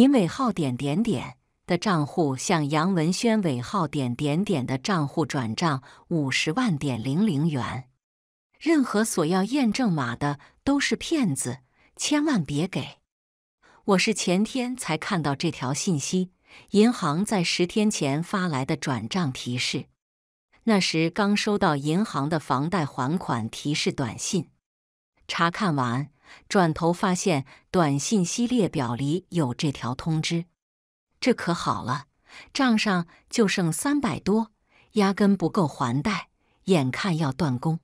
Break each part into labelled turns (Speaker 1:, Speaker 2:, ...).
Speaker 1: 您尾号点点点的账户向杨文轩尾号点点点的账户转账五十万点零零元。任何索要验证码的都是骗子，千万别给。我是前天才看到这条信息，银行在十天前发来的转账提示。那时刚收到银行的房贷还款提示短信，查看完。转头发现短信息列表里有这条通知，这可好了，账上就剩三百多，压根不够还贷，眼看要断供。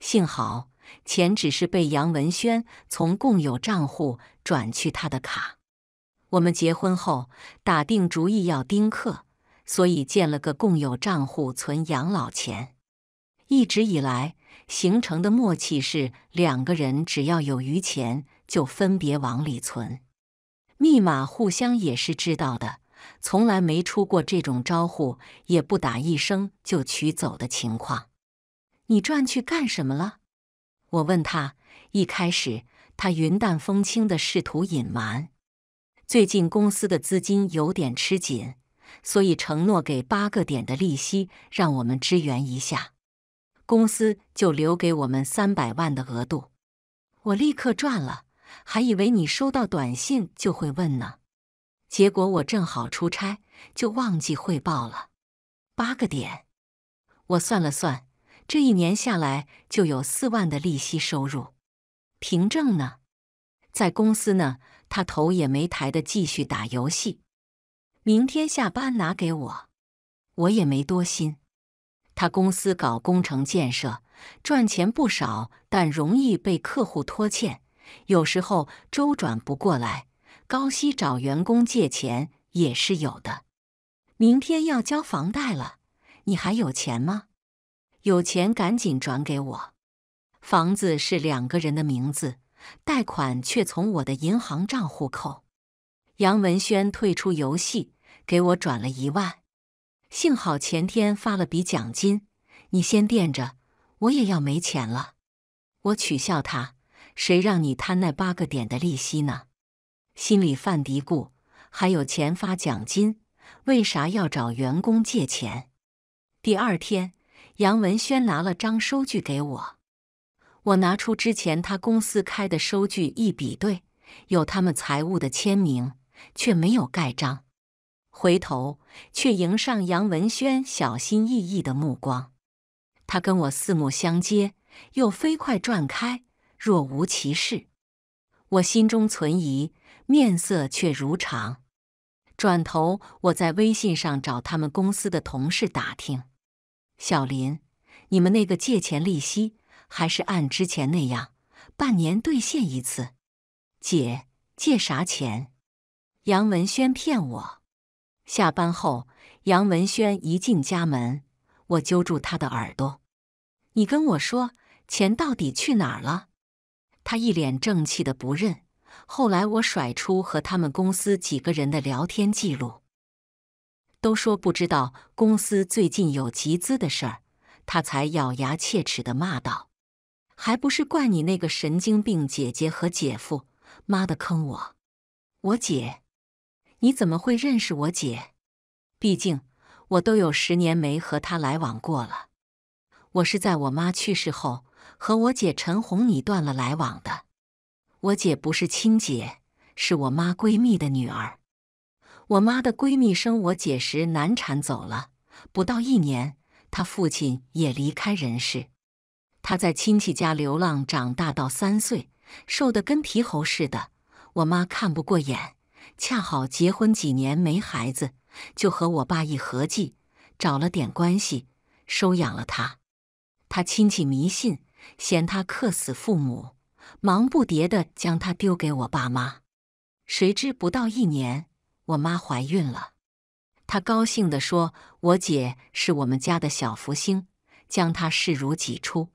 Speaker 1: 幸好钱只是被杨文轩从共有账户转去他的卡。我们结婚后打定主意要丁克，所以建了个共有账户存养老钱，一直以来。形成的默契是，两个人只要有余钱就分别往里存，密码互相也是知道的，从来没出过这种招呼也不打一声就取走的情况。你赚去干什么了？我问他。一开始他云淡风轻的试图隐瞒，最近公司的资金有点吃紧，所以承诺给八个点的利息让我们支援一下。公司就留给我们三百万的额度，我立刻赚了，还以为你收到短信就会问呢，结果我正好出差，就忘记汇报了。八个点，我算了算，这一年下来就有四万的利息收入。凭证呢，在公司呢，他头也没抬的继续打游戏。明天下班拿给我，我也没多心。他公司搞工程建设，赚钱不少，但容易被客户拖欠，有时候周转不过来，高息找员工借钱也是有的。明天要交房贷了，你还有钱吗？有钱赶紧转给我。房子是两个人的名字，贷款却从我的银行账户扣。杨文轩退出游戏，给我转了一万。幸好前天发了笔奖金，你先垫着，我也要没钱了。我取笑他：“谁让你贪那八个点的利息呢？”心里犯嘀咕：还有钱发奖金，为啥要找员工借钱？第二天，杨文轩拿了张收据给我，我拿出之前他公司开的收据一比对，有他们财务的签名，却没有盖章。回头却迎上杨文轩小心翼翼的目光，他跟我四目相接，又飞快转开，若无其事。我心中存疑，面色却如常。转头，我在微信上找他们公司的同事打听：“小林，你们那个借钱利息还是按之前那样，半年兑现一次？”“姐，借啥钱？”杨文轩骗我。下班后，杨文轩一进家门，我揪住他的耳朵：“你跟我说钱到底去哪儿了？”他一脸正气的不认。后来我甩出和他们公司几个人的聊天记录，都说不知道公司最近有集资的事儿，他才咬牙切齿的骂道：“还不是怪你那个神经病姐姐和姐夫，妈的坑我，我姐！”你怎么会认识我姐？毕竟我都有十年没和她来往过了。我是在我妈去世后和我姐陈红你断了来往的。我姐不是亲姐，是我妈闺蜜的女儿。我妈的闺蜜生我姐时难产走了，不到一年，她父亲也离开人世。她在亲戚家流浪长大，到三岁，瘦的跟皮猴似的。我妈看不过眼。恰好结婚几年没孩子，就和我爸一合计，找了点关系收养了他。他亲戚迷信，嫌他克死父母，忙不迭的将他丢给我爸妈。谁知不到一年，我妈怀孕了，他高兴的说：“我姐是我们家的小福星，将她视如己出。”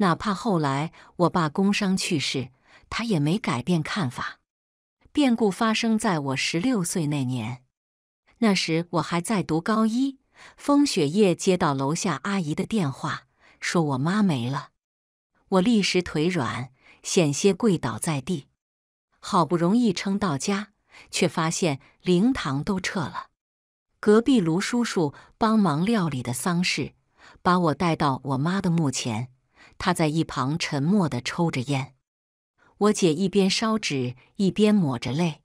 Speaker 1: 哪怕后来我爸工伤去世，他也没改变看法。变故发生在我十六岁那年，那时我还在读高一。风雪夜接到楼下阿姨的电话，说我妈没了，我立时腿软，险些跪倒在地。好不容易撑到家，却发现灵堂都撤了。隔壁卢叔叔帮忙料理的丧事，把我带到我妈的墓前，他在一旁沉默的抽着烟。我姐一边烧纸一边抹着泪：“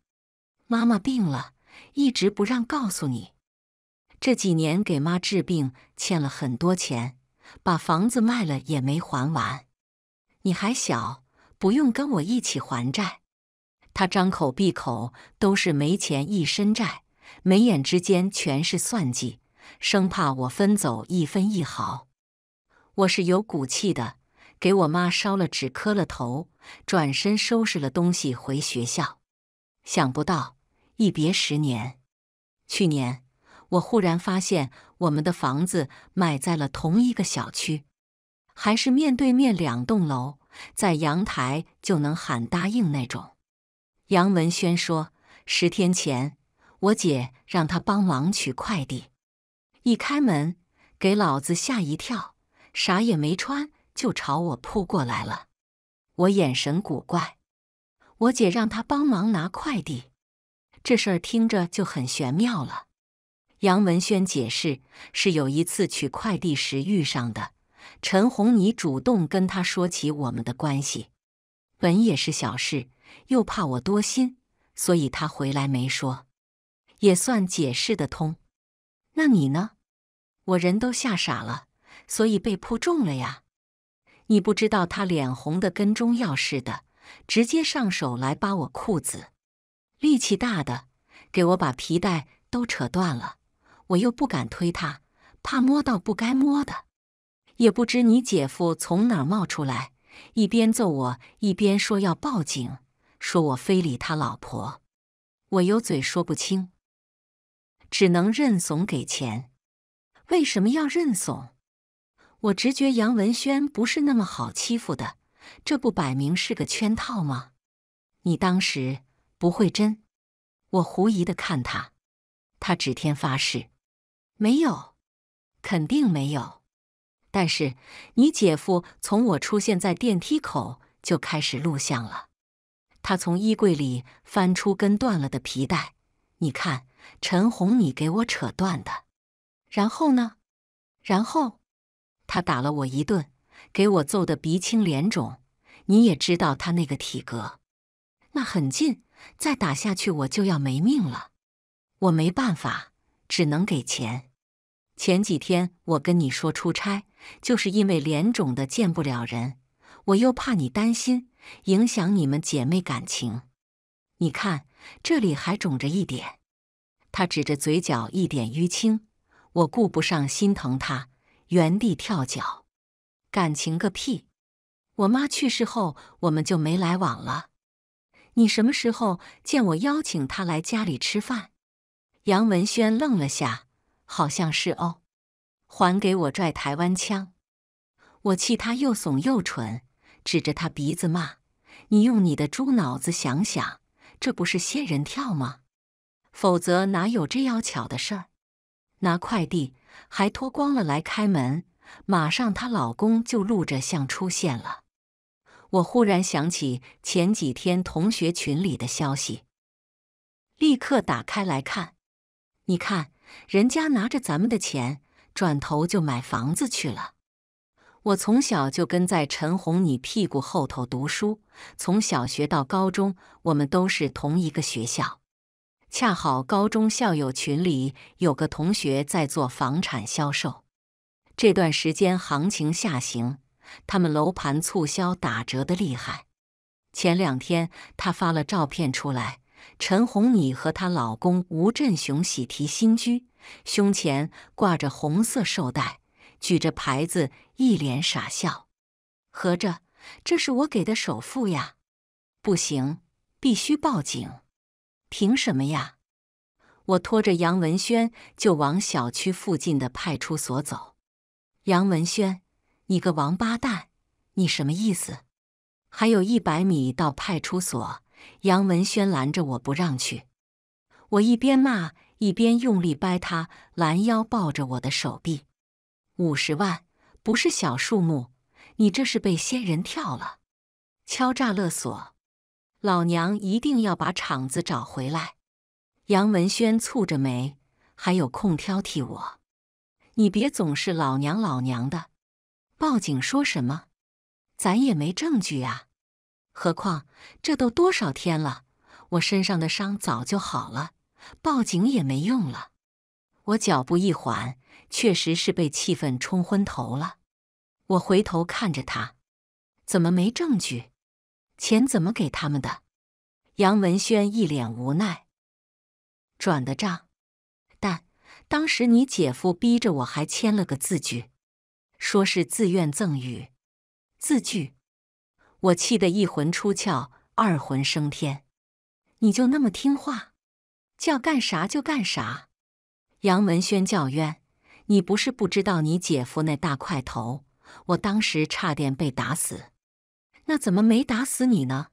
Speaker 1: 妈妈病了，一直不让告诉你。这几年给妈治病欠了很多钱，把房子卖了也没还完。你还小，不用跟我一起还债。”他张口闭口都是没钱一身债，眉眼之间全是算计，生怕我分走一分一毫。我是有骨气的。给我妈烧了纸，磕了头，转身收拾了东西回学校。想不到一别十年。去年我忽然发现，我们的房子买在了同一个小区，还是面对面两栋楼，在阳台就能喊答应那种。杨文轩说，十天前我姐让他帮忙取快递，一开门给老子吓一跳，啥也没穿。就朝我扑过来了，我眼神古怪。我姐让他帮忙拿快递，这事儿听着就很玄妙了。杨文轩解释，是有一次取快递时遇上的，陈红泥主动跟他说起我们的关系，本也是小事，又怕我多心，所以他回来没说，也算解释得通。那你呢？我人都吓傻了，所以被扑中了呀。你不知道他脸红的跟中药似的，直接上手来扒我裤子，力气大的给我把皮带都扯断了。我又不敢推他，怕摸到不该摸的。也不知你姐夫从哪儿冒出来，一边揍我一边说要报警，说我非礼他老婆。我有嘴说不清，只能认怂给钱。为什么要认怂？我直觉杨文轩不是那么好欺负的，这不摆明是个圈套吗？你当时不会真？我狐疑的看他，他指天发誓，没有，肯定没有。但是你姐夫从我出现在电梯口就开始录像了。他从衣柜里翻出根断了的皮带，你看，陈红，你给我扯断的。然后呢？然后？他打了我一顿，给我揍得鼻青脸肿。你也知道他那个体格，那很近，再打下去我就要没命了。我没办法，只能给钱。前几天我跟你说出差，就是因为脸肿的见不了人，我又怕你担心，影响你们姐妹感情。你看这里还肿着一点，他指着嘴角一点淤青，我顾不上心疼他。原地跳脚，感情个屁！我妈去世后，我们就没来往了。你什么时候见我邀请她来家里吃饭？杨文轩愣了下，好像是哦。还给我拽台湾腔！我气他又怂又蠢，指着他鼻子骂：“你用你的猪脑子想想，这不是仙人跳吗？否则哪有这要巧的事儿？”拿快递还脱光了来开门，马上她老公就露着相出现了。我忽然想起前几天同学群里的消息，立刻打开来看。你看，人家拿着咱们的钱，转头就买房子去了。我从小就跟在陈红你屁股后头读书，从小学到高中，我们都是同一个学校。恰好高中校友群里有个同学在做房产销售，这段时间行情下行，他们楼盘促销打折的厉害。前两天他发了照片出来，陈红米和她老公吴振雄喜提新居，胸前挂着红色绶带，举着牌子，一脸傻笑，合着这是我给的首付呀？不行，必须报警。凭什么呀！我拖着杨文轩就往小区附近的派出所走。杨文轩，你个王八蛋，你什么意思？还有一百米到派出所，杨文轩拦着我不让去。我一边骂一边用力掰他，拦腰抱着我的手臂。五十万不是小数目，你这是被仙人跳了，敲诈勒索。老娘一定要把场子找回来。杨文轩蹙着眉，还有空挑剔我？你别总是老娘老娘的。报警说什么？咱也没证据啊。何况这都多少天了，我身上的伤早就好了，报警也没用了。我脚步一缓，确实是被气氛冲昏头了。我回头看着他，怎么没证据？钱怎么给他们的？杨文轩一脸无奈，转的账，但当时你姐夫逼着我还签了个字据，说是自愿赠与。字据，我气得一魂出窍，二魂升天。你就那么听话，叫干啥就干啥？杨文轩叫冤，你不是不知道你姐夫那大块头，我当时差点被打死。那怎么没打死你呢？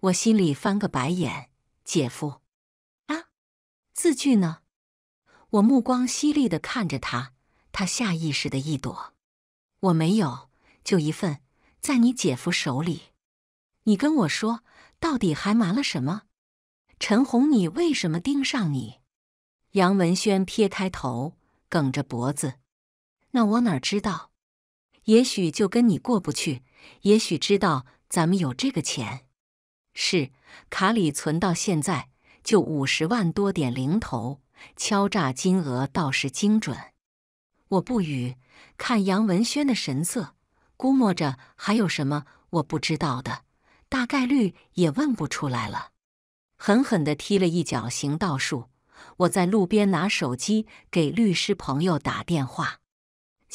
Speaker 1: 我心里翻个白眼，姐夫，啊，字据呢？我目光犀利地看着他，他下意识的一躲。我没有，就一份，在你姐夫手里。你跟我说，到底还瞒了什么？陈红，你为什么盯上你？杨文轩撇开头，梗着脖子。那我哪知道？也许就跟你过不去，也许知道咱们有这个钱。是，卡里存到现在就五十万多点零头，敲诈金额倒是精准。我不语，看杨文轩的神色，估摸着还有什么我不知道的，大概率也问不出来了。狠狠的踢了一脚行道树，我在路边拿手机给律师朋友打电话。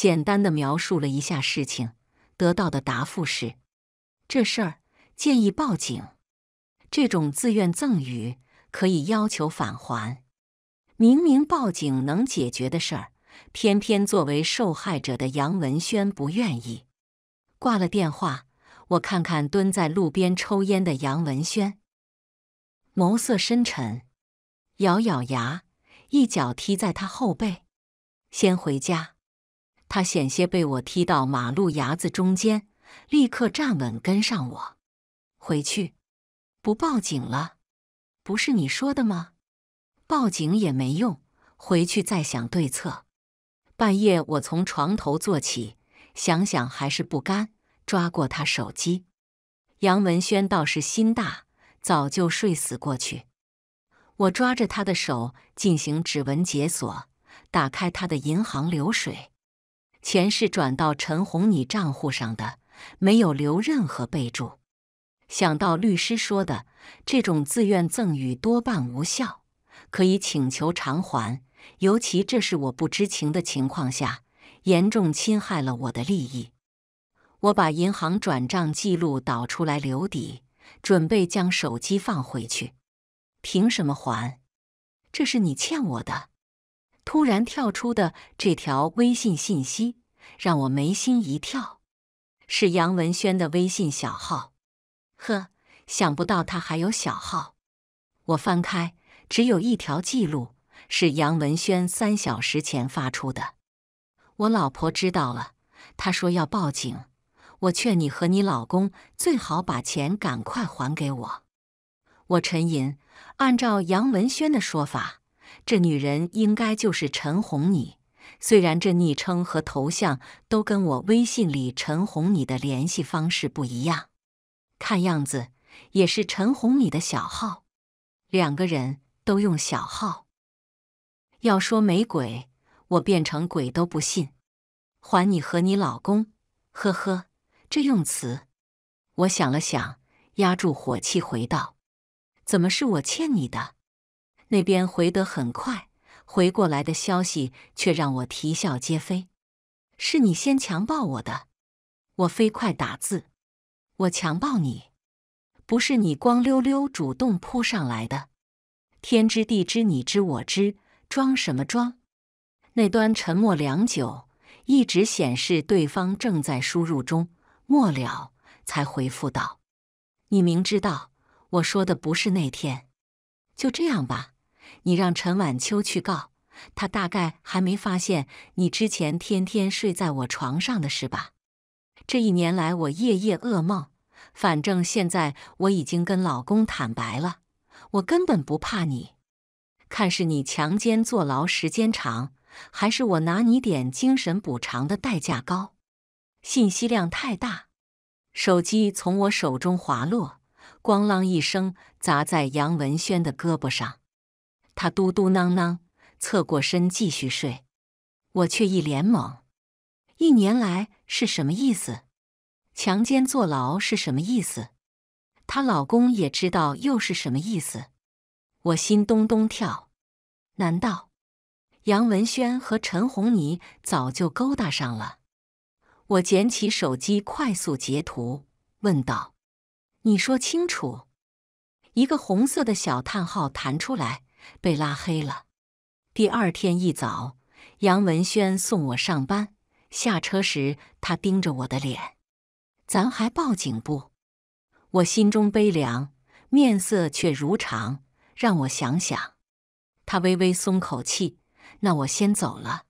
Speaker 1: 简单的描述了一下事情，得到的答复是：这事儿建议报警。这种自愿赠与可以要求返还。明明报警能解决的事儿，偏偏作为受害者的杨文轩不愿意。挂了电话，我看看蹲在路边抽烟的杨文轩，眸色深沉，咬咬牙，一脚踢在他后背，先回家。他险些被我踢到马路牙子中间，立刻站稳，跟上我回去。不报警了，不是你说的吗？报警也没用，回去再想对策。半夜，我从床头坐起，想想还是不甘，抓过他手机。杨文轩倒是心大，早就睡死过去。我抓着他的手进行指纹解锁，打开他的银行流水。钱是转到陈红你账户上的，没有留任何备注。想到律师说的，这种自愿赠与多半无效，可以请求偿还。尤其这是我不知情的情况下，严重侵害了我的利益。我把银行转账记录导出来留底，准备将手机放回去。凭什么还？这是你欠我的。突然跳出的这条微信信息让我眉心一跳，是杨文轩的微信小号。呵，想不到他还有小号。我翻开，只有一条记录，是杨文轩三小时前发出的。我老婆知道了，她说要报警。我劝你和你老公最好把钱赶快还给我。我沉吟，按照杨文轩的说法。这女人应该就是陈红你，虽然这昵称和头像都跟我微信里陈红你的联系方式不一样，看样子也是陈红你的小号。两个人都用小号，要说没鬼，我变成鬼都不信。还你和你老公，呵呵，这用词。我想了想，压住火气回道：“怎么是我欠你的？”那边回得很快，回过来的消息却让我啼笑皆非。是你先强暴我的，我飞快打字。我强暴你，不是你光溜溜主动扑上来的。天知地知，你知我知，装什么装？那端沉默良久，一直显示对方正在输入中。末了，才回复道：“你明知道我说的不是那天，就这样吧。”你让陈晚秋去告他，大概还没发现你之前天天睡在我床上的事吧？这一年来我夜夜噩梦，反正现在我已经跟老公坦白了，我根本不怕你。看是你强奸坐牢时间长，还是我拿你点精神补偿的代价高？信息量太大，手机从我手中滑落，咣啷一声砸在杨文轩的胳膊上。他嘟嘟囔囔，侧过身继续睡，我却一脸懵。一年来是什么意思？强奸坐牢是什么意思？她老公也知道又是什么意思？我心咚咚跳，难道杨文轩和陈红泥早就勾搭上了？我捡起手机，快速截图，问道：“你说清楚。”一个红色的小叹号弹出来。被拉黑了。第二天一早，杨文轩送我上班。下车时，他盯着我的脸：“咱还报警不？”我心中悲凉，面色却如常。让我想想。他微微松口气：“那我先走了。”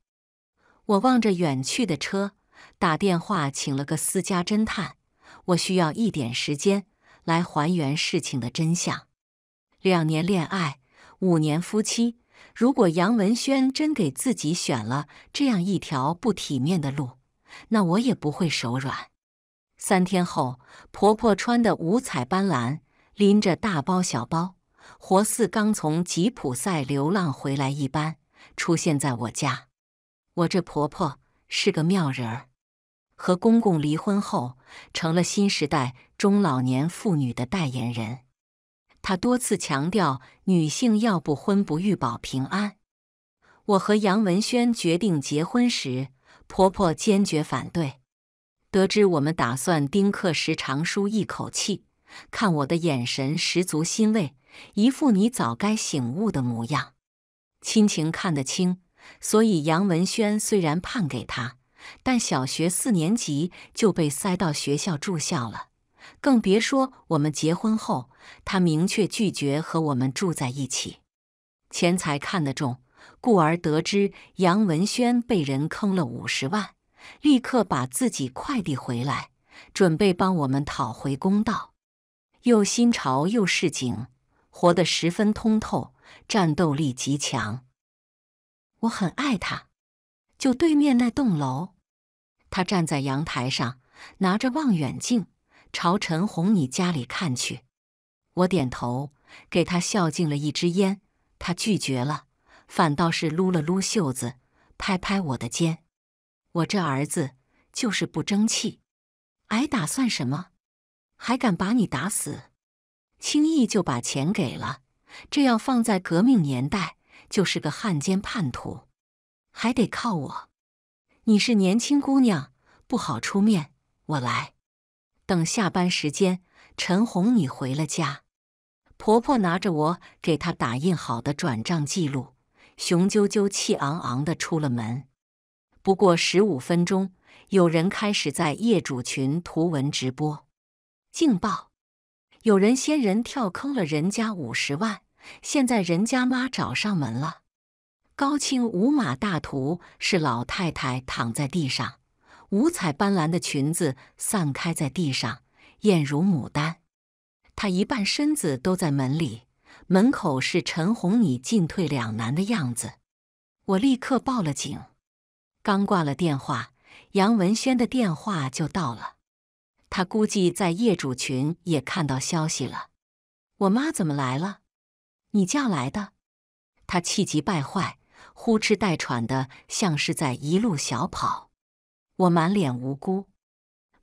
Speaker 1: 我望着远去的车，打电话请了个私家侦探。我需要一点时间来还原事情的真相。两年恋爱。五年夫妻，如果杨文轩真给自己选了这样一条不体面的路，那我也不会手软。三天后，婆婆穿的五彩斑斓，拎着大包小包，活似刚从吉普赛流浪回来一般，出现在我家。我这婆婆是个妙人儿，和公公离婚后，成了新时代中老年妇女的代言人。他多次强调，女性要不婚不育保平安。我和杨文轩决定结婚时，婆婆坚决反对。得知我们打算丁克时，长舒一口气，看我的眼神十足欣慰，一副你早该醒悟的模样。亲情看得清，所以杨文轩虽然判给他，但小学四年级就被塞到学校住校了。更别说我们结婚后，他明确拒绝和我们住在一起。钱财看得重，故而得知杨文轩被人坑了五十万，立刻把自己快递回来，准备帮我们讨回公道。又新潮又市井，活得十分通透，战斗力极强。我很爱他。就对面那栋楼，他站在阳台上，拿着望远镜。朝陈红你家里看去，我点头，给他孝敬了一支烟，他拒绝了，反倒是撸了撸袖子，拍拍我的肩。我这儿子就是不争气，挨打算什么？还敢把你打死？轻易就把钱给了，这要放在革命年代，就是个汉奸叛徒，还得靠我。你是年轻姑娘，不好出面，我来。等下班时间，陈红你回了家，婆婆拿着我给她打印好的转账记录，雄赳赳气昂昂的出了门。不过十五分钟，有人开始在业主群图文直播，劲爆！有人先人跳坑了人家五十万，现在人家妈找上门了。高清五码大图是老太太躺在地上。五彩斑斓的裙子散开在地上，艳如牡丹。她一半身子都在门里，门口是陈红，你进退两难的样子。我立刻报了警。刚挂了电话，杨文轩的电话就到了。他估计在业主群也看到消息了。我妈怎么来了？你叫来的？他气急败坏，呼哧带喘的，像是在一路小跑。我满脸无辜，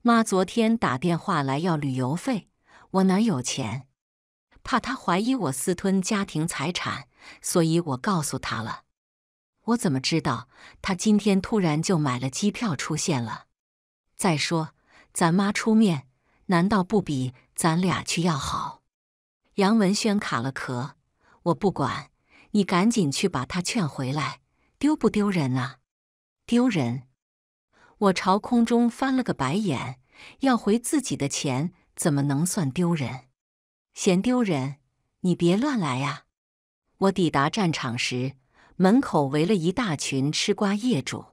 Speaker 1: 妈昨天打电话来要旅游费，我哪有钱？怕她怀疑我私吞家庭财产，所以我告诉她了。我怎么知道她今天突然就买了机票出现了？再说，咱妈出面，难道不比咱俩去要好？杨文轩卡了壳，我不管，你赶紧去把她劝回来，丢不丢人啊？丢人！我朝空中翻了个白眼，要回自己的钱怎么能算丢人？嫌丢人，你别乱来啊！我抵达战场时，门口围了一大群吃瓜业主。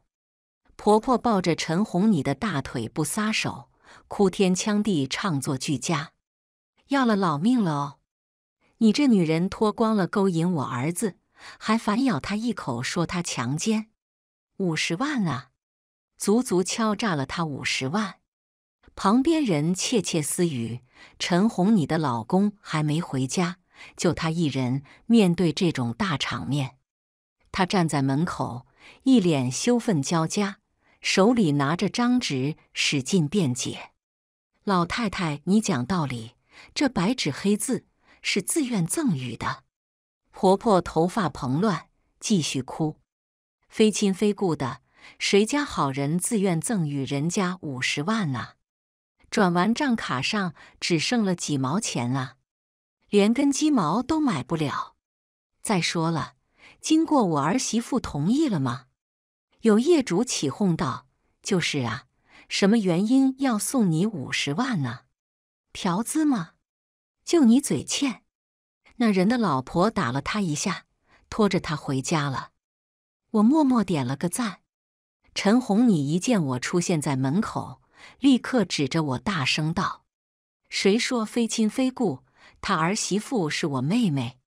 Speaker 1: 婆婆抱着陈红你的大腿不撒手，哭天抢地，唱作俱佳，要了老命了哦！你这女人脱光了勾引我儿子，还反咬他一口说他强奸，五十万啊！足足敲诈了他五十万，旁边人窃窃私语：“陈红，你的老公还没回家，就她一人面对这种大场面。”她站在门口，一脸羞愤交加，手里拿着张纸，使劲辩解：“老太太，你讲道理，这白纸黑字是自愿赠与的。”婆婆头发蓬乱，继续哭：“非亲非故的。”谁家好人自愿赠与人家五十万啊？转完账卡上只剩了几毛钱啊，连根鸡毛都买不了。再说了，经过我儿媳妇同意了吗？有业主起哄道：“就是啊，什么原因要送你五十万呢？嫖资吗？就你嘴欠。”那人的老婆打了他一下，拖着他回家了。我默默点了个赞。陈红，你一见我出现在门口，立刻指着我大声道：“谁说非亲非故？他儿媳妇是我妹妹。”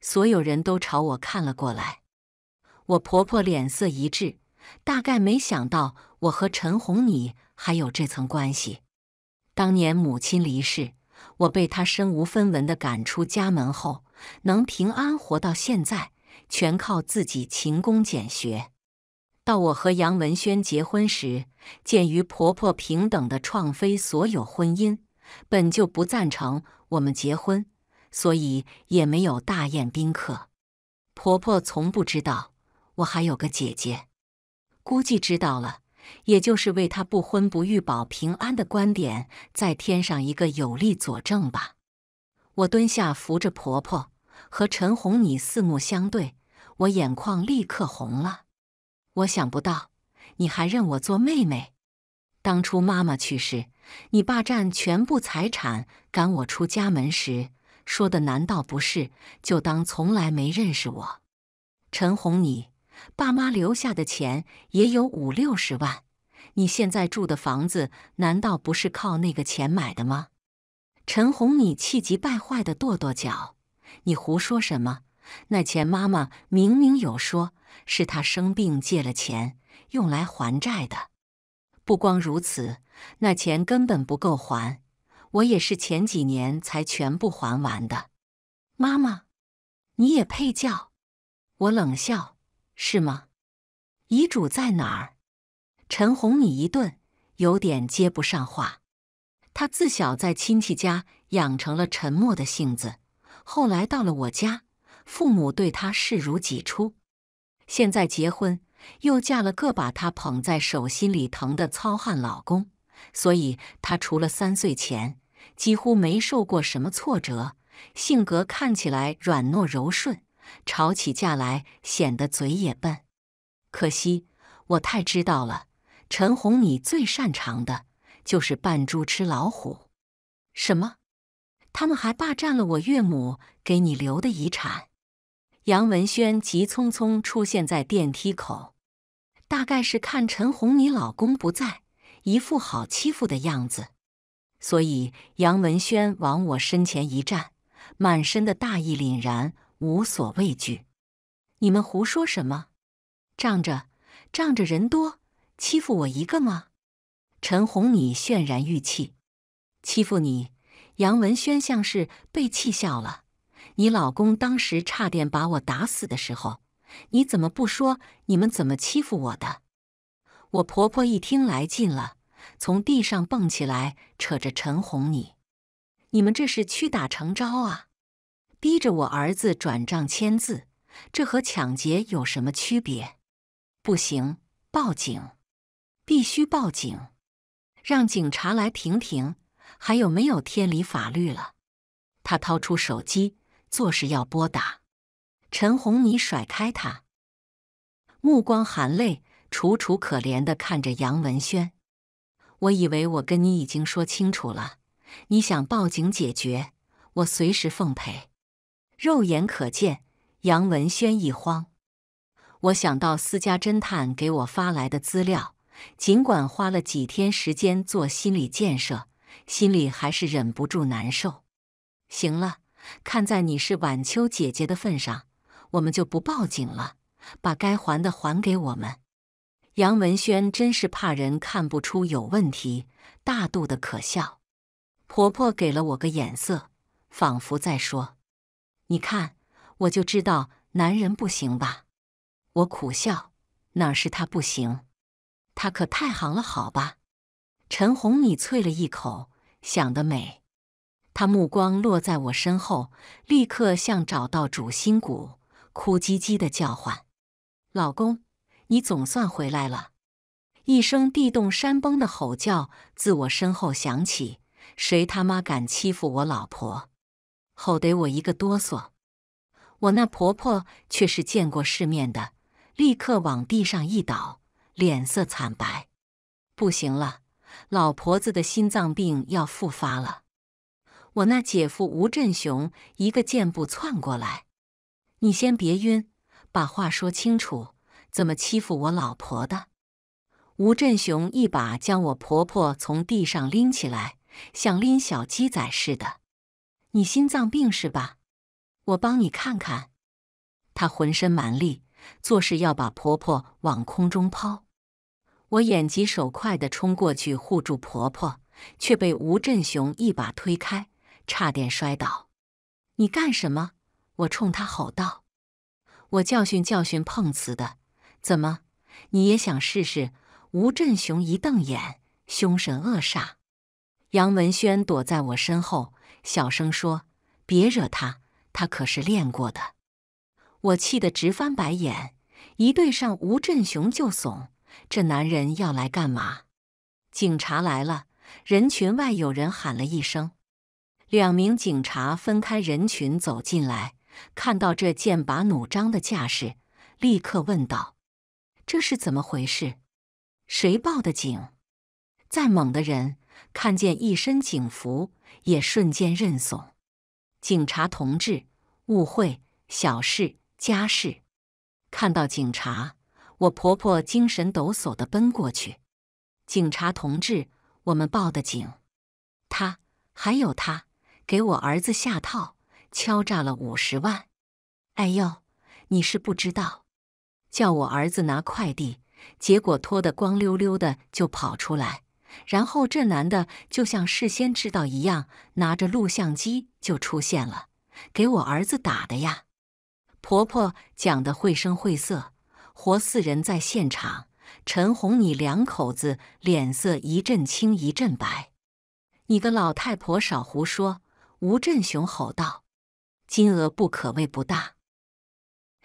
Speaker 1: 所有人都朝我看了过来。我婆婆脸色一滞，大概没想到我和陈红你还有这层关系。当年母亲离世，我被她身无分文的赶出家门后，能平安活到现在，全靠自己勤工俭学。到我和杨文轩结婚时，鉴于婆婆平等的创非所有婚姻本就不赞成我们结婚，所以也没有大宴宾客。婆婆从不知道我还有个姐姐，估计知道了，也就是为她不婚不育保平安的观点再添上一个有力佐证吧。我蹲下扶着婆婆，和陈红你四目相对，我眼眶立刻红了。我想不到，你还认我做妹妹。当初妈妈去世，你霸占全部财产，赶我出家门时说的，难道不是就当从来没认识我？陈红，你爸妈留下的钱也有五六十万，你现在住的房子难道不是靠那个钱买的吗？陈红，你气急败坏的跺跺脚，你胡说什么？那钱妈妈明明有说。是他生病借了钱用来还债的，不光如此，那钱根本不够还。我也是前几年才全部还完的。妈妈，你也配叫我冷笑？是吗？遗嘱在哪儿？陈红，你一顿有点接不上话。他自小在亲戚家养成了沉默的性子，后来到了我家，父母对他视如己出。现在结婚又嫁了个把她捧在手心里疼的糙汉老公，所以她除了三岁前几乎没受过什么挫折，性格看起来软糯柔顺，吵起架来显得嘴也笨。可惜我太知道了，陈红，你最擅长的就是扮猪吃老虎。什么？他们还霸占了我岳母给你留的遗产？杨文轩急匆匆出现在电梯口，大概是看陈红你老公不在，一副好欺负的样子，所以杨文轩往我身前一站，满身的大义凛然，无所畏惧。你们胡说什么？仗着仗着人多欺负我一个吗？陈红你渲然欲泣，欺负你？杨文轩像是被气笑了。你老公当时差点把我打死的时候，你怎么不说你们怎么欺负我的？我婆婆一听来劲了，从地上蹦起来，扯着陈红：“你，你们这是屈打成招啊！逼着我儿子转账签字，这和抢劫有什么区别？不行，报警，必须报警，让警察来停停，还有没有天理法律了？”她掏出手机。做事要拨打陈红，你甩开他，目光含泪，楚楚可怜的看着杨文轩。我以为我跟你已经说清楚了，你想报警解决，我随时奉陪。肉眼可见，杨文轩一慌。我想到私家侦探给我发来的资料，尽管花了几天时间做心理建设，心里还是忍不住难受。行了。看在你是晚秋姐姐的份上，我们就不报警了，把该还的还给我们。杨文轩真是怕人看不出有问题，大度的可笑。婆婆给了我个眼色，仿佛在说：“你看，我就知道男人不行吧。”我苦笑：“哪是他不行？他可太行了，好吧。”陈红你啐了一口：“想得美。”他目光落在我身后，立刻像找到主心骨，哭唧唧的叫唤：“老公，你总算回来了！”一声地动山崩的吼叫自我身后响起：“谁他妈敢欺负我老婆？”吼得我一个哆嗦。我那婆婆却是见过世面的，立刻往地上一倒，脸色惨白：“不行了，老婆子的心脏病要复发了。”我那姐夫吴振雄一个箭步窜过来，你先别晕，把话说清楚，怎么欺负我老婆的？吴振雄一把将我婆婆从地上拎起来，像拎小鸡仔似的。你心脏病是吧？我帮你看看。他浑身蛮力，做事要把婆婆往空中抛。我眼疾手快地冲过去护住婆婆，却被吴振雄一把推开。差点摔倒！你干什么？我冲他吼道：“我教训教训碰瓷的！怎么，你也想试试？”吴振雄一瞪眼，凶神恶煞。杨文轩躲在我身后，小声说：“别惹他，他可是练过的。”我气得直翻白眼，一对上吴振雄就怂。这男人要来干嘛？警察来了！人群外有人喊了一声。两名警察分开人群走进来，看到这剑拔弩张的架势，立刻问道：“这是怎么回事？谁报的警？”再猛的人看见一身警服，也瞬间认怂。警察同志，误会，小事，家事。看到警察，我婆婆精神抖擞地奔过去：“警察同志，我们报的警，他还有他。”给我儿子下套，敲诈了五十万。哎呦，你是不知道，叫我儿子拿快递，结果脱得光溜溜的就跑出来，然后这男的就像事先知道一样，拿着录像机就出现了，给我儿子打的呀。婆婆讲的绘声绘色，活四人在现场。陈红，你两口子脸色一阵青一阵白。你个老太婆，少胡说。吴振雄吼道：“金额不可谓不大。”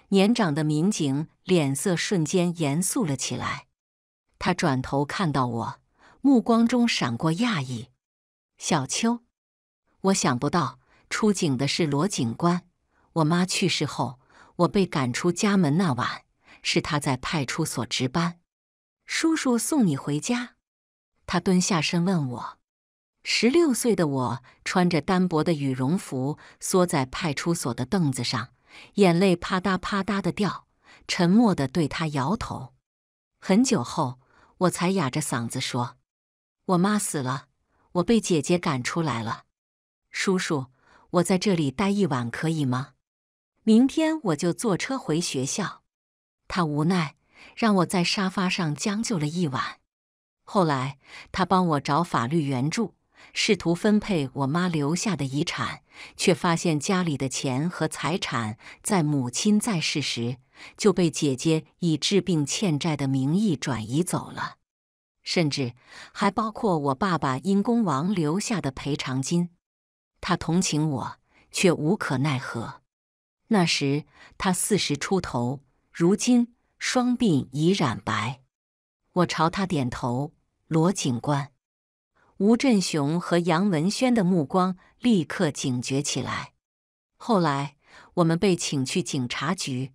Speaker 1: 年长的民警脸色瞬间严肃了起来，他转头看到我，目光中闪过讶异。小秋，我想不到出警的是罗警官。我妈去世后，我被赶出家门那晚，是他在派出所值班。叔叔送你回家，他蹲下身问我。十六岁的我穿着单薄的羽绒服，缩在派出所的凳子上，眼泪啪嗒啪嗒的掉，沉默的对他摇头。很久后，我才哑着嗓子说：“我妈死了，我被姐姐赶出来了。叔叔，我在这里待一晚可以吗？明天我就坐车回学校。”他无奈，让我在沙发上将就了一晚。后来，他帮我找法律援助。试图分配我妈留下的遗产，却发现家里的钱和财产在母亲在世时就被姐姐以治病欠债的名义转移走了，甚至还包括我爸爸因工亡留下的赔偿金。他同情我，却无可奈何。那时他四十出头，如今双鬓已染白。我朝他点头，罗警官。吴振雄和杨文轩的目光立刻警觉起来。后来，我们被请去警察局。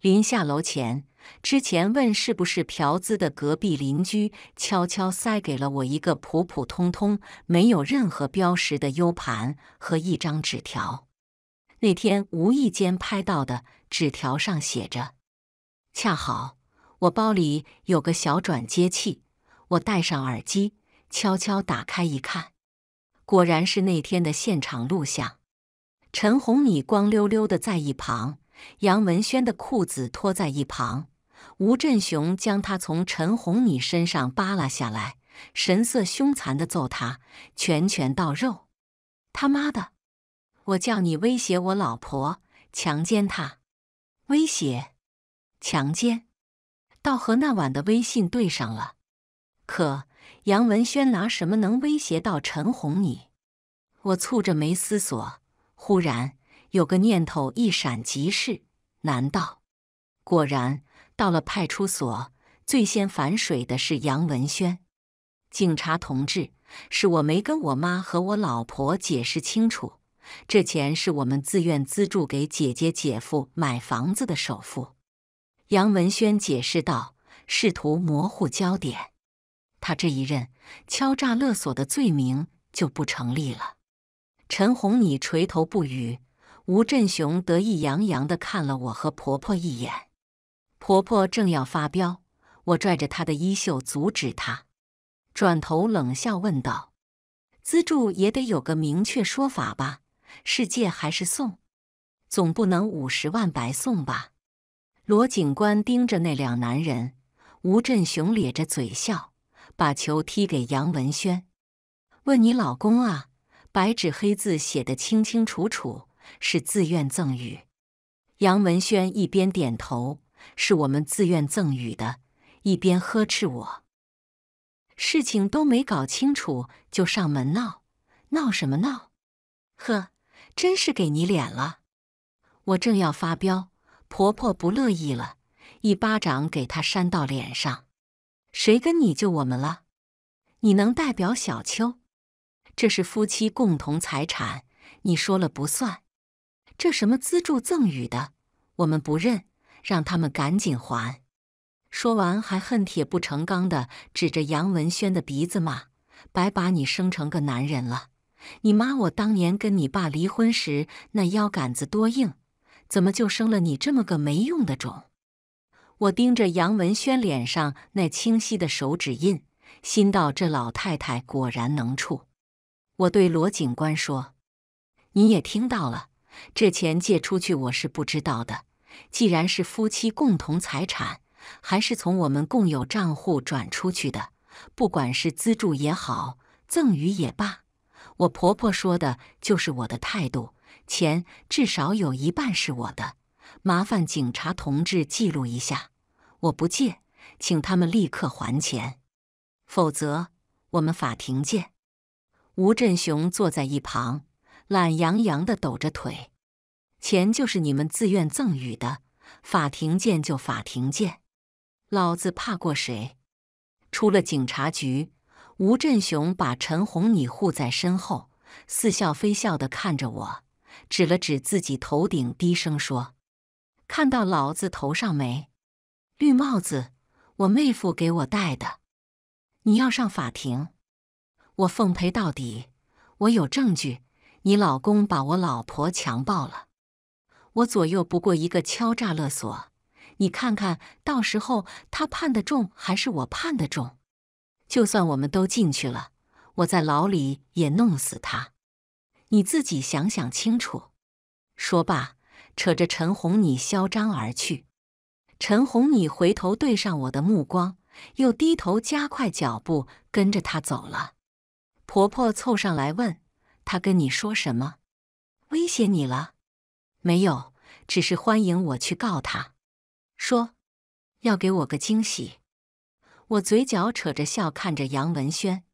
Speaker 1: 临下楼前，之前问是不是嫖资的隔壁邻居悄悄塞给了我一个普普通通、没有任何标识的 U 盘和一张纸条。那天无意间拍到的纸条上写着：“恰好我包里有个小转接器，我戴上耳机。”悄悄打开一看，果然是那天的现场录像。陈红米光溜溜的在一旁，杨文轩的裤子脱在一旁。吴振雄将他从陈红米身上扒拉下来，神色凶残的揍他，拳拳到肉。他妈的！我叫你威胁我老婆，强奸她，威胁，强奸，倒和那晚的微信对上了。可。杨文轩拿什么能威胁到陈红？你，我蹙着眉思索，忽然有个念头一闪即逝：难道？果然，到了派出所，最先反水的是杨文轩。警察同志，是我没跟我妈和我老婆解释清楚，这钱是我们自愿资助给姐姐姐夫买房子的首付。杨文轩解释道，试图模糊焦点。他这一任敲诈勒索的罪名就不成立了。陈红，你垂头不语。吴振雄得意洋洋的看了我和婆婆一眼。婆婆正要发飙，我拽着她的衣袖阻止她，转头冷笑问道：“资助也得有个明确说法吧？是借还是送？总不能五十万白送吧？”罗警官盯着那两男人，吴振雄咧着嘴笑。把球踢给杨文轩，问你老公啊，白纸黑字写的清清楚楚，是自愿赠与。杨文轩一边点头，是我们自愿赠与的，一边呵斥我，事情都没搞清楚就上门闹，闹什么闹？呵，真是给你脸了。我正要发飙，婆婆不乐意了，一巴掌给她扇到脸上。谁跟你救我们了？你能代表小秋？这是夫妻共同财产，你说了不算。这什么资助赠与的，我们不认，让他们赶紧还。说完，还恨铁不成钢的指着杨文轩的鼻子骂：“白把你生成个男人了！你妈我当年跟你爸离婚时那腰杆子多硬，怎么就生了你这么个没用的种？”我盯着杨文轩脸上那清晰的手指印，心道：这老太太果然能处。我对罗警官说：“你也听到了，这钱借出去我是不知道的。既然是夫妻共同财产，还是从我们共有账户转出去的。不管是资助也好，赠与也罢，我婆婆说的就是我的态度。钱至少有一半是我的。”麻烦警察同志记录一下，我不借，请他们立刻还钱，否则我们法庭见。吴振雄坐在一旁，懒洋洋地抖着腿。钱就是你们自愿赠予的，法庭见就法庭见，老子怕过谁？出了警察局，吴振雄把陈红你护在身后，似笑非笑地看着我，指了指自己头顶，低声说。看到老子头上没绿帽子？我妹夫给我戴的。你要上法庭，我奉陪到底。我有证据，你老公把我老婆强暴了。我左右不过一个敲诈勒索。你看看，到时候他判的重还是我判的重？就算我们都进去了，我在牢里也弄死他。你自己想想清楚。说罢。扯着陈红，你嚣张而去。陈红，你回头对上我的目光，又低头加快脚步跟着他走了。婆婆凑上来问：“他跟你说什么？威胁你了没有？只是欢迎我去告他，说要给我个惊喜。”我嘴角扯着笑看着杨文轩，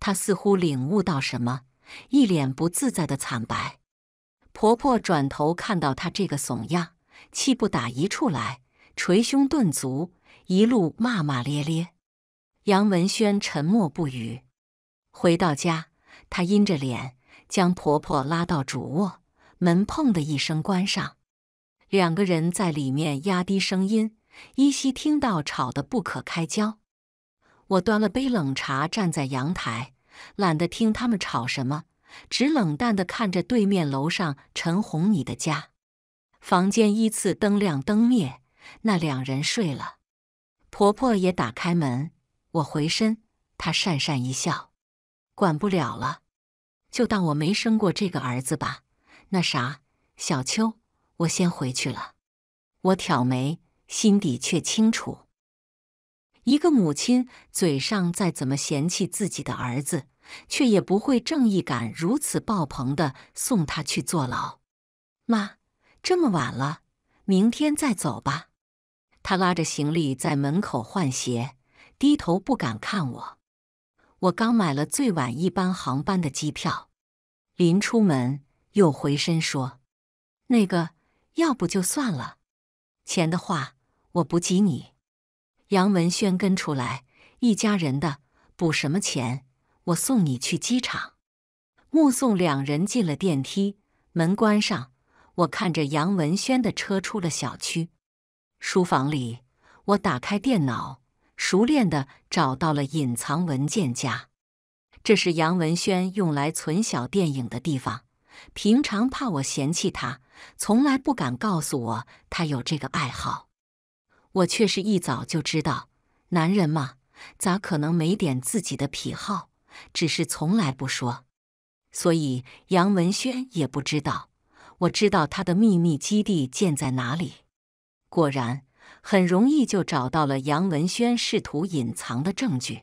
Speaker 1: 他似乎领悟到什么，一脸不自在的惨白。婆婆转头看到她这个怂样，气不打一处来，捶胸顿足，一路骂骂咧咧。杨文轩沉默不语。回到家，他阴着脸将婆婆拉到主卧，门砰的一声关上。两个人在里面压低声音，依稀听到吵得不可开交。我端了杯冷茶，站在阳台，懒得听他们吵什么。只冷淡的看着对面楼上陈红你的家，房间依次灯亮灯灭，那两人睡了，婆婆也打开门，我回身，她讪讪一笑，管不了了，就当我没生过这个儿子吧。那啥，小秋，我先回去了。我挑眉，心底却清楚，一个母亲嘴上再怎么嫌弃自己的儿子。却也不会正义感如此爆棚的送他去坐牢。妈，这么晚了，明天再走吧。他拉着行李在门口换鞋，低头不敢看我。我刚买了最晚一班航班的机票，临出门又回身说：“那个，要不就算了。钱的话，我不给。”你杨文轩跟出来，一家人的补什么钱？我送你去机场，目送两人进了电梯门关上，我看着杨文轩的车出了小区。书房里，我打开电脑，熟练的找到了隐藏文件夹，这是杨文轩用来存小电影的地方。平常怕我嫌弃他，从来不敢告诉我他有这个爱好。我却是一早就知道，男人嘛，咋可能没点自己的癖好？只是从来不说，所以杨文轩也不知道。我知道他的秘密基地建在哪里，果然很容易就找到了杨文轩试图隐藏的证据。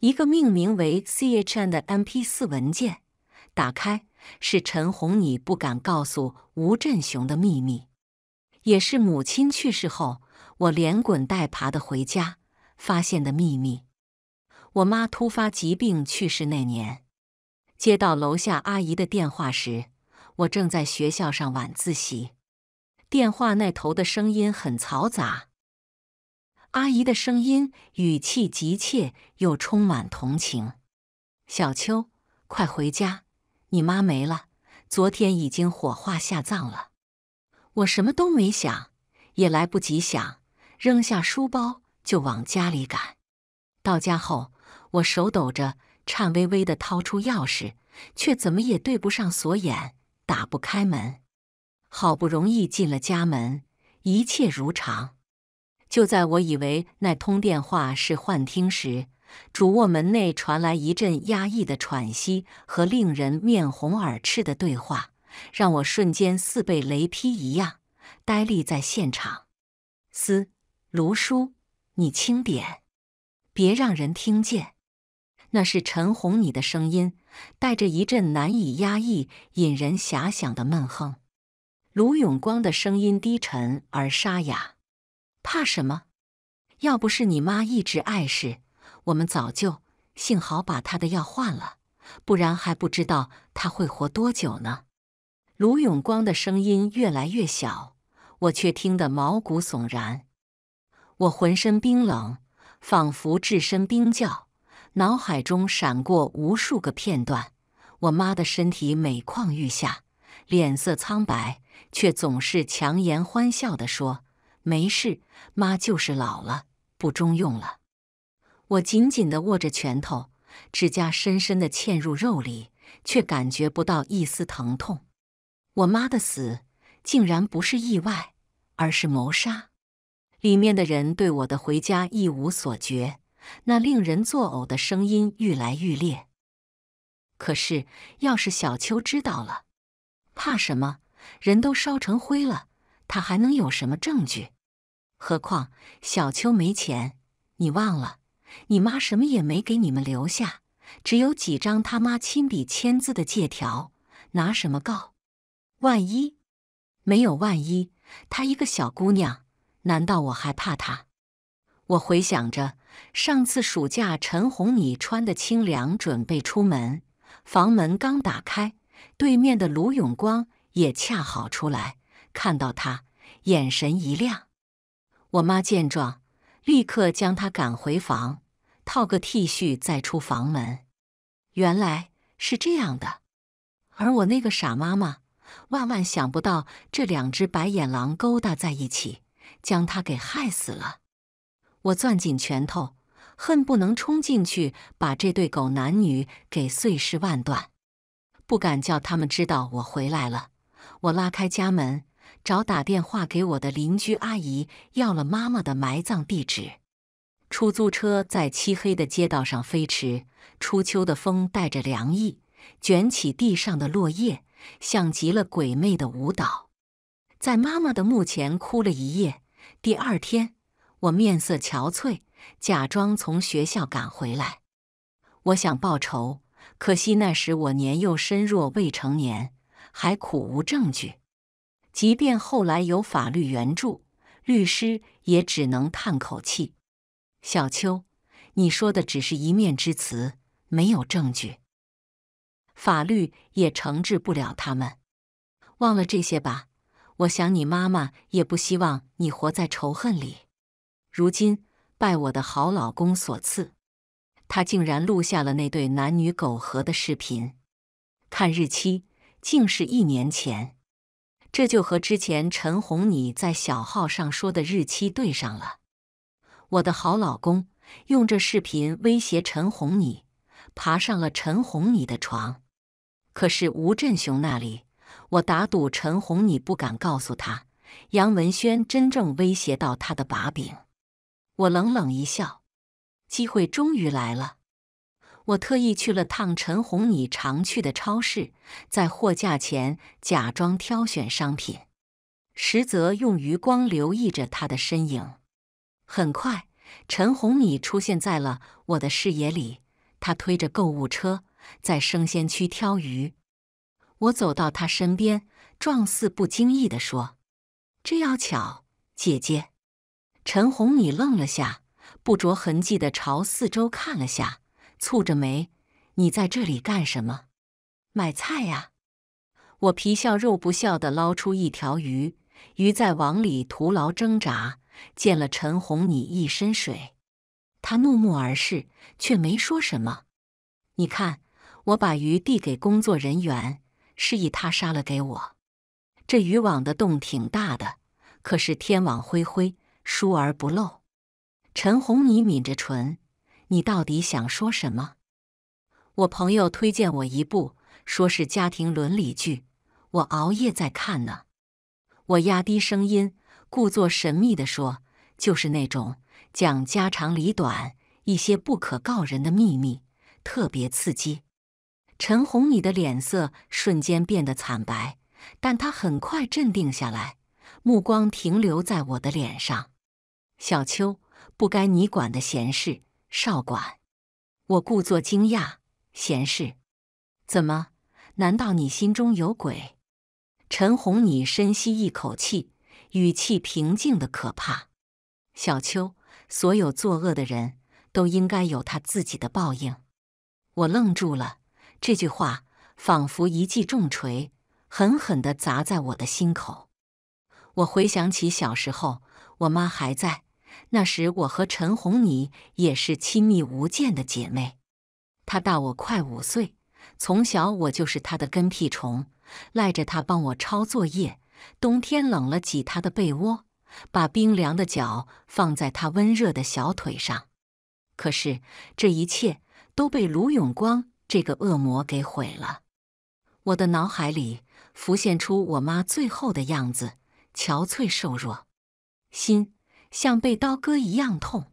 Speaker 1: 一个命名为 “CHN” 的 MP4 文件，打开是陈红你不敢告诉吴振雄的秘密，也是母亲去世后我连滚带爬的回家发现的秘密。我妈突发疾病去世那年，接到楼下阿姨的电话时，我正在学校上晚自习。电话那头的声音很嘈杂，阿姨的声音语气急切又充满同情：“小秋，快回家，你妈没了，昨天已经火化下葬了。”我什么都没想，也来不及想，扔下书包就往家里赶。到家后，我手抖着、颤巍巍地掏出钥匙，却怎么也对不上锁眼，打不开门。好不容易进了家门，一切如常。就在我以为那通电话是幻听时，主卧门内传来一阵压抑的喘息和令人面红耳赤的对话，让我瞬间似被雷劈一样，呆立在现场。司卢叔，你轻点。别让人听见，那是陈红，你的声音带着一阵难以压抑、引人遐想的闷哼。卢永光的声音低沉而沙哑，怕什么？要不是你妈一直碍事，我们早就……幸好把她的药换了，不然还不知道她会活多久呢。卢永光的声音越来越小，我却听得毛骨悚然，我浑身冰冷。仿佛置身冰窖，脑海中闪过无数个片段。我妈的身体每况愈下，脸色苍白，却总是强颜欢笑地说：“没事，妈就是老了，不中用了。”我紧紧地握着拳头，指甲深深地嵌入肉里，却感觉不到一丝疼痛。我妈的死竟然不是意外，而是谋杀。里面的人对我的回家一无所觉，那令人作呕的声音愈来愈烈。可是，要是小秋知道了，怕什么？人都烧成灰了，他还能有什么证据？何况小秋没钱，你忘了？你妈什么也没给你们留下，只有几张他妈亲笔签字的借条，拿什么告？万一没有万一，她一个小姑娘。难道我还怕他？我回想着上次暑假，陈红，你穿的清凉，准备出门，房门刚打开，对面的卢永光也恰好出来，看到他，眼神一亮。我妈见状，立刻将他赶回房，套个 T 恤再出房门。原来是这样的，而我那个傻妈妈，万万想不到这两只白眼狼勾搭在一起。将他给害死了，我攥紧拳头，恨不能冲进去把这对狗男女给碎尸万段。不敢叫他们知道我回来了，我拉开家门，找打电话给我的邻居阿姨，要了妈妈的埋葬地址。出租车在漆黑的街道上飞驰，初秋的风带着凉意，卷起地上的落叶，像极了鬼魅的舞蹈。在妈妈的墓前哭了一夜。第二天，我面色憔悴，假装从学校赶回来。我想报仇，可惜那时我年幼身弱，未成年，还苦无证据。即便后来有法律援助，律师也只能叹口气：“小秋，你说的只是一面之词，没有证据，法律也惩治不了他们。忘了这些吧。”我想，你妈妈也不希望你活在仇恨里。如今，拜我的好老公所赐，他竟然录下了那对男女苟合的视频。看日期，竟是一年前。这就和之前陈红你在小号上说的日期对上了。我的好老公用这视频威胁陈红你，爬上了陈红你的床。可是吴振雄那里。我打赌，陈红你不敢告诉他，杨文轩真正威胁到他的把柄。我冷冷一笑，机会终于来了。我特意去了趟陈红你常去的超市，在货架前假装挑选商品，实则用余光留意着他的身影。很快，陈红你出现在了我的视野里，他推着购物车在生鲜区挑鱼。我走到他身边，状似不经意的说：“这要巧，姐姐。”陈红，你愣了下，不着痕迹的朝四周看了下，蹙着眉：“你在这里干什么？买菜呀？”我皮笑肉不笑的捞出一条鱼，鱼在网里徒劳挣扎，溅了陈红你一身水。他怒目而视，却没说什么。你看，我把鱼递给工作人员。示意他杀了给我。这渔网的洞挺大的，可是天网恢恢，疏而不漏。陈红，你抿着唇，你到底想说什么？我朋友推荐我一部，说是家庭伦理剧，我熬夜在看呢。我压低声音，故作神秘的说：“就是那种讲家长里短、一些不可告人的秘密，特别刺激。”陈红，你的脸色瞬间变得惨白，但他很快镇定下来，目光停留在我的脸上。小秋，不该你管的闲事少管。我故作惊讶：“闲事？怎么？难道你心中有鬼？”陈红，你深吸一口气，语气平静的可怕。小秋，所有作恶的人都应该有他自己的报应。我愣住了。这句话仿佛一记重锤，狠狠地砸在我的心口。我回想起小时候，我妈还在那时，我和陈红妮也是亲密无间的姐妹。她大我快五岁，从小我就是她的跟屁虫，赖着她帮我抄作业，冬天冷了挤她的被窝，把冰凉的脚放在她温热的小腿上。可是这一切都被卢永光。这个恶魔给毁了，我的脑海里浮现出我妈最后的样子，憔悴瘦弱，心像被刀割一样痛。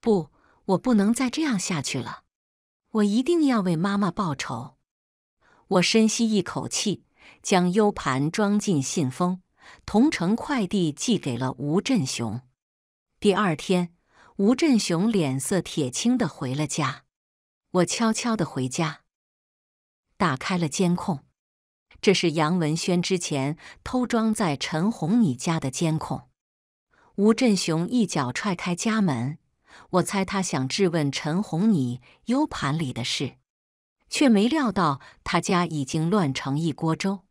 Speaker 1: 不，我不能再这样下去了，我一定要为妈妈报仇。我深吸一口气，将 U 盘装进信封，同城快递寄给了吴振雄。第二天，吴振雄脸色铁青的回了家。我悄悄的回家，打开了监控。这是杨文轩之前偷装在陈红你家的监控。吴振雄一脚踹开家门，我猜他想质问陈红你 U 盘里的事，却没料到他家已经乱成一锅粥。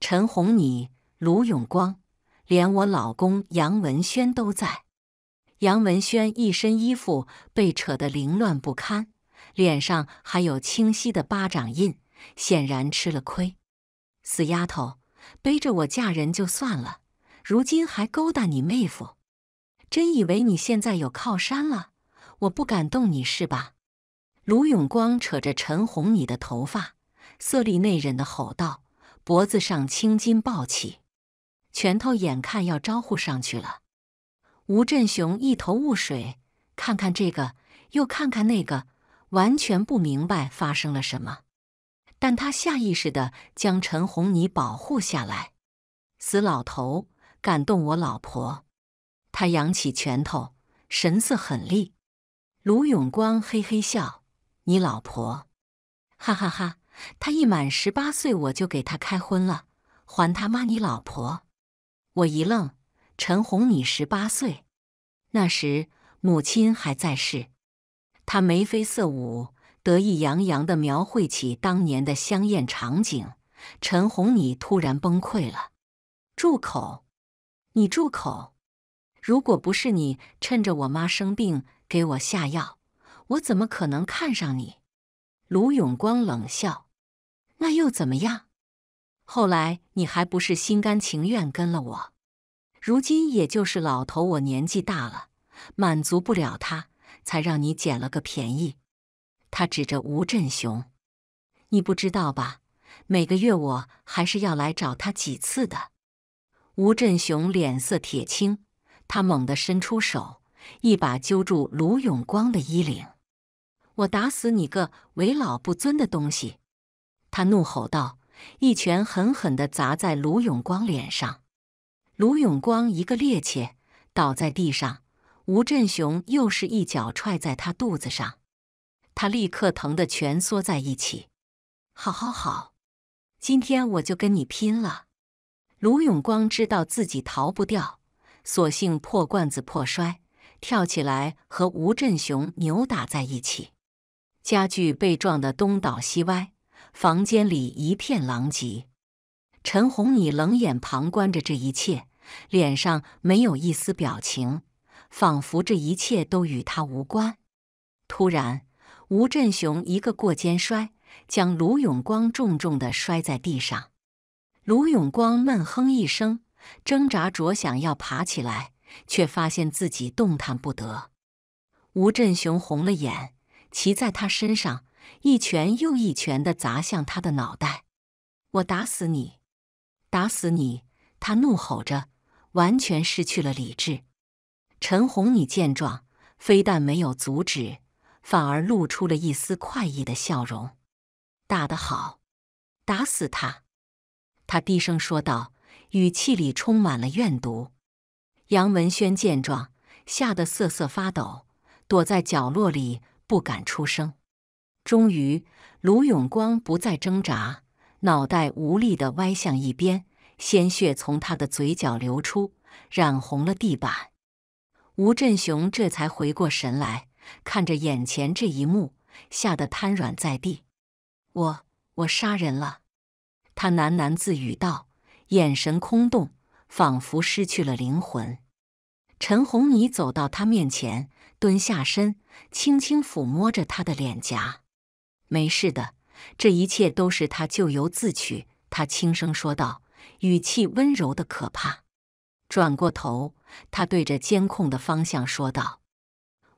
Speaker 1: 陈红你、卢永光，连我老公杨文轩都在。杨文轩一身衣服被扯得凌乱不堪。脸上还有清晰的巴掌印，显然吃了亏。死丫头，背着我嫁人就算了，如今还勾搭你妹夫，真以为你现在有靠山了？我不敢动你是吧？卢永光扯着陈红你的头发，色厉内荏的吼道，脖子上青筋暴起，拳头眼看要招呼上去了。吴振雄一头雾水，看看这个，又看看那个。完全不明白发生了什么，但他下意识的将陈红泥保护下来。死老头，敢动我老婆！他扬起拳头，神色狠厉。卢永光嘿嘿笑：“你老婆？”哈哈哈！他一满十八岁，我就给他开荤了，还他妈你老婆！我一愣：陈红你十八岁，那时母亲还在世。他眉飞色舞、得意洋洋地描绘起当年的香艳场景，陈红，你突然崩溃了！住口！你住口！如果不是你趁着我妈生病给我下药，我怎么可能看上你？卢永光冷笑：“那又怎么样？后来你还不是心甘情愿跟了我？如今也就是老头我年纪大了，满足不了他。”才让你捡了个便宜。他指着吴振雄：“你不知道吧？每个月我还是要来找他几次的。”吴振雄脸色铁青，他猛地伸出手，一把揪住卢永光的衣领：“我打死你个为老不尊的东西！”他怒吼道，一拳狠狠地砸在卢永光脸上，卢永光一个趔趄，倒在地上。吴振雄又是一脚踹在他肚子上，他立刻疼得蜷缩在一起。好好好，今天我就跟你拼了！卢永光知道自己逃不掉，索性破罐子破摔，跳起来和吴振雄扭打在一起。家具被撞得东倒西歪，房间里一片狼藉。陈红，你冷眼旁观着这一切，脸上没有一丝表情。仿佛这一切都与他无关。突然，吴振雄一个过肩摔，将卢永光重重的摔在地上。卢永光闷哼一声，挣扎着想要爬起来，却发现自己动弹不得。吴振雄红了眼，骑在他身上，一拳又一拳的砸向他的脑袋：“我打死你，打死你！”他怒吼着，完全失去了理智。陈红你见状，非但没有阻止，反而露出了一丝快意的笑容：“打得好，打死他！”他低声说道，语气里充满了怨毒。杨文轩见状，吓得瑟瑟发抖，躲在角落里不敢出声。终于，卢永光不再挣扎，脑袋无力的歪向一边，鲜血从他的嘴角流出，染红了地板。吴振雄这才回过神来，看着眼前这一幕，吓得瘫软在地。“我……我杀人了。”他喃喃自语道，眼神空洞，仿佛失去了灵魂。陈红泥走到他面前，蹲下身，轻轻抚摸着他的脸颊。“没事的，这一切都是他咎由自取。”他轻声说道，语气温柔的可怕。转过头。他对着监控的方向说道：“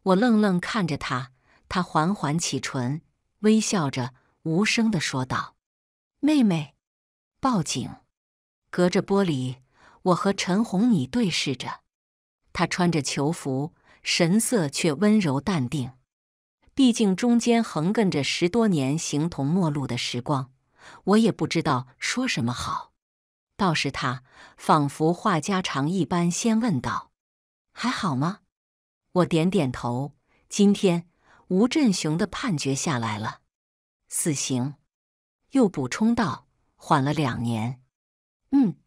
Speaker 1: 我愣愣看着他，他缓缓启唇，微笑着，无声的说道：‘妹妹，报警。’隔着玻璃，我和陈红你对视着，他穿着囚服，神色却温柔淡定。毕竟中间横亘着十多年形同陌路的时光，我也不知道说什么好。”倒是他，仿佛话家常一般，先问道：“还好吗？”我点点头。今天吴振雄的判决下来了，死刑。又补充道：“缓了两年。”嗯，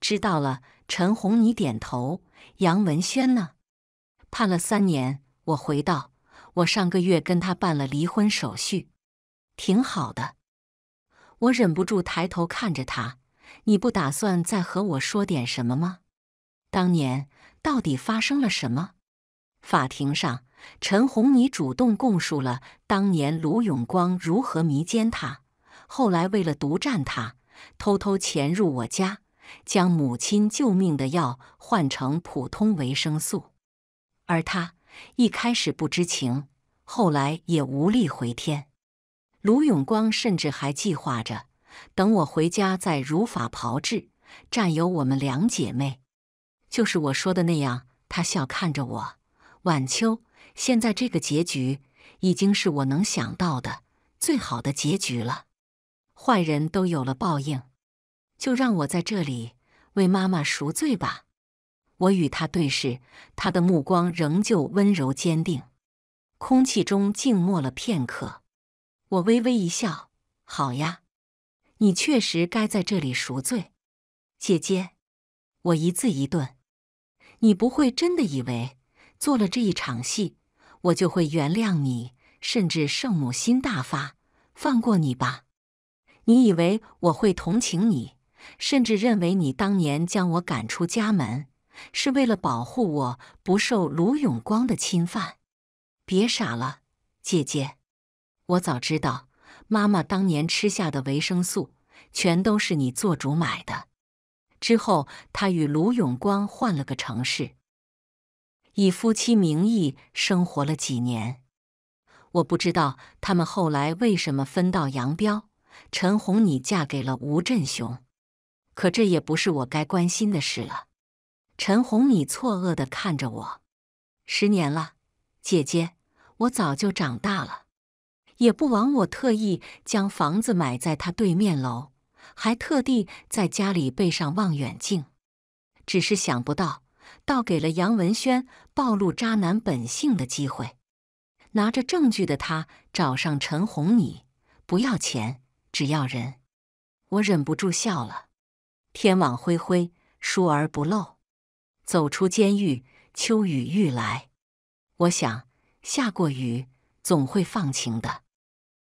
Speaker 1: 知道了。陈红，你点头。杨文轩呢？判了三年。我回道：“我上个月跟他办了离婚手续，挺好的。”我忍不住抬头看着他。你不打算再和我说点什么吗？当年到底发生了什么？法庭上，陈红你主动供述了当年卢永光如何迷奸她，后来为了独占她，偷偷潜入我家，将母亲救命的药换成普通维生素，而她一开始不知情，后来也无力回天。卢永光甚至还计划着。等我回家再如法炮制，占有我们两姐妹，就是我说的那样。他笑看着我，晚秋，现在这个结局已经是我能想到的最好的结局了。坏人都有了报应，就让我在这里为妈妈赎罪吧。我与他对视，他的目光仍旧温柔坚定。空气中静默了片刻，我微微一笑：“好呀。”你确实该在这里赎罪，姐姐。我一字一顿：“你不会真的以为做了这一场戏，我就会原谅你，甚至圣母心大发，放过你吧？你以为我会同情你，甚至认为你当年将我赶出家门，是为了保护我不受卢永光的侵犯？别傻了，姐姐，我早知道。”妈妈当年吃下的维生素，全都是你做主买的。之后，他与卢永光换了个城市，以夫妻名义生活了几年。我不知道他们后来为什么分道扬镳。陈红，你嫁给了吴振雄，可这也不是我该关心的事了。陈红，你错愕的看着我。十年了，姐姐，我早就长大了。也不枉我特意将房子买在他对面楼，还特地在家里备上望远镜。只是想不到，倒给了杨文轩暴露渣男本性的机会。拿着证据的他找上陈红，你不要钱，只要人。我忍不住笑了。天网恢恢，疏而不漏。走出监狱，秋雨欲来。我想，下过雨总会放晴的。